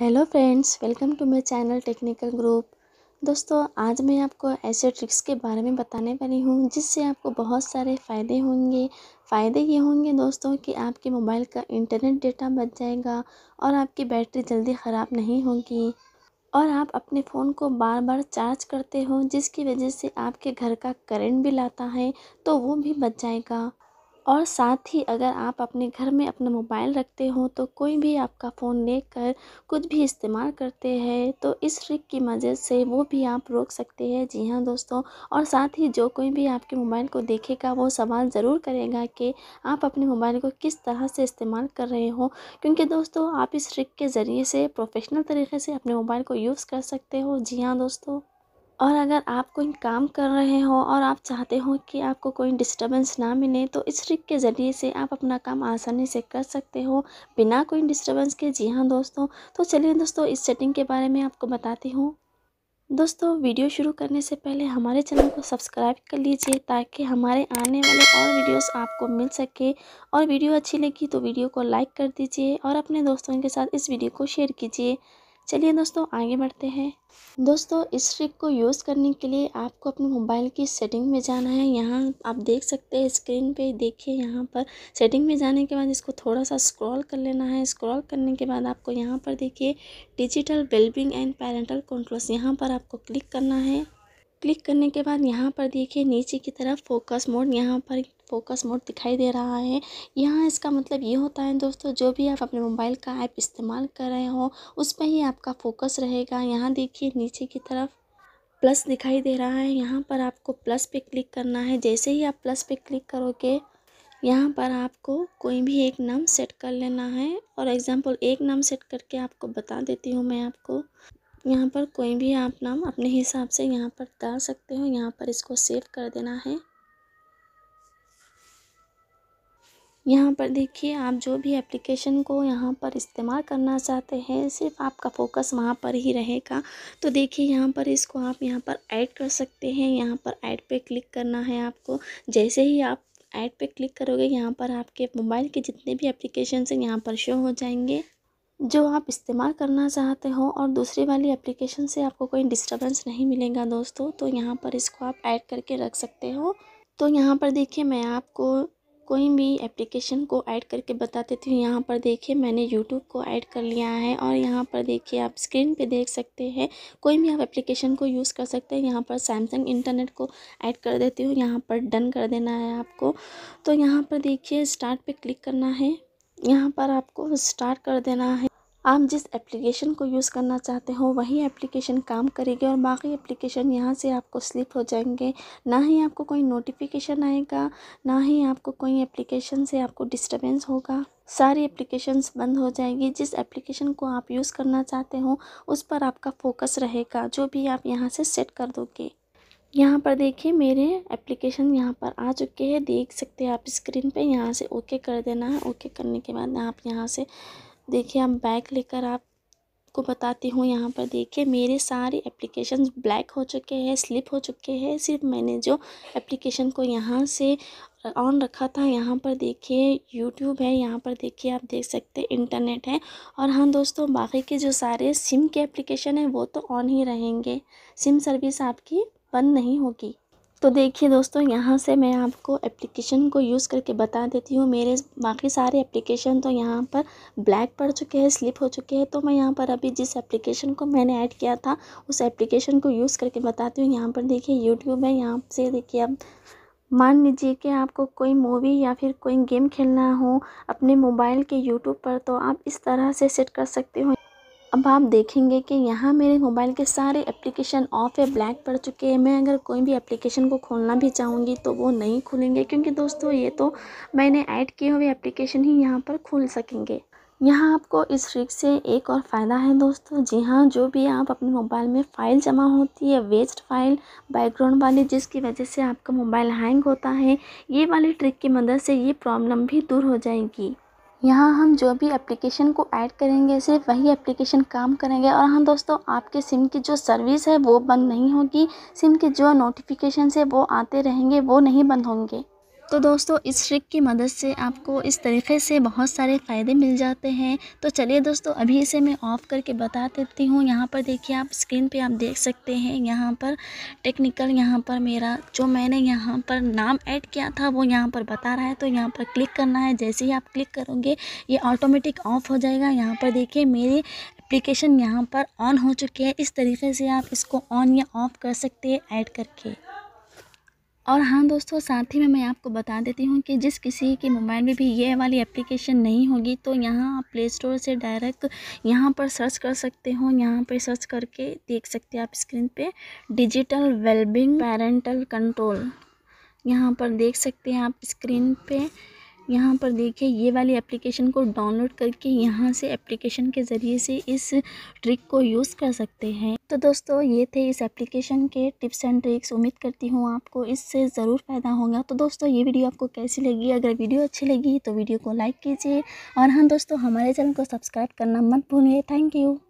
hello friends welcome to my channel technical group दोस्तों आज मैं आपको ऐसे ट्रिक्स के बारे में बताने वाली हूँ जिससे आपको बहुत सारे फ़ायदे होंगे फ़ायदे ये होंगे दोस्तों कि आपके मोबाइल का इंटरनेट डेटा बच जाएगा और आपकी बैटरी जल्दी ख़राब नहीं होगी और आप अपने फ़ोन को बार बार चार्ज करते हो जिसकी वजह से आपके घर का करेंट बिल आता है तो वो भी बच जाएगा और साथ ही अगर आप अपने घर में अपना मोबाइल रखते हो तो कोई भी आपका फ़ोन लेकर कुछ भी इस्तेमाल करते हैं तो इस ट्रिक की मदद से वो भी आप रोक सकते हैं जी हाँ दोस्तों और साथ ही जो कोई भी आपके मोबाइल को देखेगा वो सवाल ज़रूर करेगा कि आप अपने मोबाइल को किस तरह से इस्तेमाल कर रहे हो क्योंकि दोस्तों आप इस ट्रिक के ज़रिए से प्रोफेशनल तरीके से अपने मोबाइल को यूज़ कर सकते हो जी हाँ दोस्तों और अगर आप कोई काम कर रहे हो और आप चाहते हो कि आपको कोई डिस्टर्बेंस ना मिले तो इस ट्रिक के ज़रिए से आप अपना काम आसानी से कर सकते हो बिना कोई डिस्टर्बेंस के जी हाँ दोस्तों तो चलिए दोस्तों इस सेटिंग के बारे में आपको बताती हूँ दोस्तों वीडियो शुरू करने से पहले हमारे चैनल को सब्सक्राइब कर लीजिए ताकि हमारे आने वाले और वीडियोस आपको मिल सके और वीडियो अच्छी लगी तो वीडियो को लाइक कर दीजिए और अपने दोस्तों के साथ इस वीडियो को शेयर कीजिए चलिए दोस्तों आगे बढ़ते हैं दोस्तों इस ट्रिक को यूज़ करने के लिए आपको अपने मोबाइल की सेटिंग में जाना है यहाँ आप देख सकते हैं स्क्रीन पे देखिए यहाँ पर सेटिंग में जाने के बाद इसको थोड़ा सा स्क्रॉल कर लेना है स्क्रॉल करने के बाद आपको यहाँ पर देखिए digital wellbeing and parental controls यहाँ पर आपको क्लिक करना है क्लिक करने के बाद यहाँ पर देखिए नीचे की तरफ फोकस मोड यहाँ पर फोकस मोड दिखाई दे रहा है यहाँ इसका मतलब ये होता है दोस्तों जो भी आप अपने मोबाइल का ऐप इस्तेमाल कर रहे हो उस पर ही आपका फोकस रहेगा यहाँ देखिए नीचे की तरफ प्लस दिखाई दे रहा है यहाँ पर आपको प्लस पे क्लिक करना है जैसे ही आप प्लस पे क्लिक करोगे यहाँ पर आपको कोई भी एक नाम सेट कर लेना है और एग्ज़ाम्पल एक नाम सेट करके आपको बता देती हूँ मैं आपको यहाँ पर कोई भी आप नाम अपने हिसाब से यहाँ पर डाल सकते हो यहाँ पर इसको सेव कर देना है यहाँ पर देखिए आप जो भी एप्लीकेशन को यहाँ पर इस्तेमाल करना चाहते हैं सिर्फ आपका फोकस वहाँ पर ही रहेगा तो देखिए यहाँ पर इसको आप यहाँ पर ऐड कर सकते हैं यहाँ पर ऐड पे क्लिक करना है आपको जैसे ही आप ऐड पे क्लिक करोगे यहाँ पर आपके मोबाइल के जितने भी एप्लीकेशन हैं यहाँ पर शो हो जाएंगे जो आप इस्तेमाल करना चाहते हो और दूसरी वाली एप्लीकेशन से आपको कोई डिस्टर्बेंस नहीं मिलेगा दोस्तों तो यहाँ पर इसको आप ऐड करके रख सकते हो तो यहाँ पर देखिए मैं आपको कोई भी एप्लीकेशन को ऐड करके बता देती हूँ यहाँ पर देखिए मैंने यूट्यूब को ऐड कर लिया है और यहाँ पर देखिए आप स्क्रीन पे देख सकते हैं कोई भी आप एप्लीकेशन को यूज़ कर सकते हैं यहाँ पर सैमसंग इंटरनेट को ऐड कर देती हूँ यहाँ पर डन कर देना है आपको तो यहाँ पर देखिए स्टार्ट पे क्लिक करना है यहाँ पर आपको स्टार्ट कर देना है आप जिस एप्लीकेशन को यूज़ करना चाहते हो वही एप्लीकेशन काम करेगी और बाकी एप्लीकेशन यहाँ से आपको स्लिप हो जाएंगे ना ही आपको कोई नोटिफिकेशन आएगा ना ही आपको कोई एप्लीकेशन से आपको डिस्टर्बेंस होगा सारी एप्लीकेशंस बंद हो जाएगी जिस एप्लीकेशन को आप यूज़ करना चाहते हो उस पर आपका फोकस रहेगा जो भी आप यहाँ से सेट कर दोगे यहाँ पर देखिए मेरे एप्लीकेशन यहाँ पर आ चुके हैं देख सकते हैं आप स्क्रीन पे यहाँ से ओके कर देना है ओके करने के बाद आप यहाँ से देखिए हम बैक लेकर आपको बताती हूँ यहाँ पर देखिए मेरे सारे एप्लीकेशन ब्लैक हो चुके हैं स्लिप हो चुके हैं सिर्फ मैंने जो एप्लीकेशन को यहाँ से ऑन रखा था यहाँ पर देखिए यूट्यूब है यहाँ पर देखिए आप देख सकते हैं इंटरनेट है और हाँ दोस्तों बाकी के जो सारे सिम के एप्लीकेशन हैं वो तो ऑन ही रहेंगे सिम सर्विस आपकी बंद नहीं होगी तो देखिए दोस्तों यहाँ से मैं आपको एप्लीकेशन को यूज़ करके बता देती हूँ मेरे बाकी सारे एप्लीकेशन तो यहाँ पर ब्लैक पड़ चुके हैं स्लिप हो चुके हैं तो मैं यहाँ पर अभी जिस एप्लीकेशन को मैंने ऐड किया था उस एप्लीकेशन को यूज़ करके बताती हूँ यहाँ पर देखिए यूट्यूब है यहाँ से देखिए आप मान लीजिए कि आपको कोई मूवी या फिर कोई गेम खेलना हो अपने मोबाइल के यूट्यूब पर तो आप इस तरह से सेट कर सकते हो अब आप देखेंगे कि यहाँ मेरे मोबाइल के सारे एप्लीकेशन ऑफ है ब्लैक पड़ चुके हैं मैं अगर कोई भी एप्लीकेशन को खोलना भी चाहूँगी तो वो नहीं खुलेंगे क्योंकि दोस्तों ये तो मैंने ऐड किए हुए एप्लीकेशन ही यहाँ पर खोल सकेंगे यहाँ आपको इस ट्रिक से एक और फ़ायदा है दोस्तों जी हाँ जो भी आप अपने मोबाइल में फ़ाइल जमा होती है वेस्ट फाइल बैकग्राउंड वाली जिसकी वजह से आपका मोबाइल हैंग होता है ये वाली ट्रिक की मदद से ये प्रॉब्लम भी दूर हो जाएगी यहाँ हम जो भी एप्लीकेशन को ऐड करेंगे सिर्फ वही एप्लीकेशन काम करेंगे और हाँ दोस्तों आपके सिम की जो सर्विस है वो बंद नहीं होगी सिम के जो नोटिफिकेशन है वो आते रहेंगे वो नहीं बंद होंगे तो दोस्तों इस ट्रिक की मदद से आपको इस तरीके से बहुत सारे फ़ायदे मिल जाते हैं तो चलिए दोस्तों अभी इसे मैं ऑफ़ करके बता देती हूँ यहाँ पर देखिए आप स्क्रीन पे आप देख सकते हैं यहाँ पर टेक्निकल यहाँ पर मेरा जो मैंने यहाँ पर नाम ऐड किया था वो यहाँ पर बता रहा है तो यहाँ पर क्लिक करना है जैसे ही आप क्लिक करोगे ये ऑटोमेटिक ऑफ़ हो जाएगा यहाँ पर देखिए मेरी एप्लीकेशन यहाँ पर ऑन हो चुकी है इस तरीके से आप इसको ऑन या ऑफ़ कर सकते हैं ऐड करके और हाँ दोस्तों साथ ही में मैं आपको बता देती हूँ कि जिस किसी के मोबाइल में भी ये वाली एप्लीकेशन नहीं होगी तो यहाँ आप प्ले स्टोर से डायरेक्ट यहाँ पर सर्च कर सकते हो यहाँ पर सर्च करके देख सकते हैं आप स्क्रीन पे डिजिटल वेलबिंग पैरेंटल कंट्रोल यहाँ पर देख सकते हैं आप स्क्रीन पे यहाँ पर देखिए ये वाली एप्लीकेशन को डाउनलोड करके यहाँ से एप्लीकेशन के ज़रिए से इस ट्रिक को यूज़ कर सकते हैं तो दोस्तों ये थे इस एप्लीकेशन के टिप्स एंड ट्रिक्स उम्मीद करती हूँ आपको इससे ज़रूर फ़ायदा होगा तो दोस्तों ये वीडियो आपको कैसी लगी अगर वीडियो अच्छी लगी तो वीडियो को लाइक कीजिए और हाँ दोस्तों हमारे चैनल को सब्सक्राइब करना मत भूलिए थैंक यू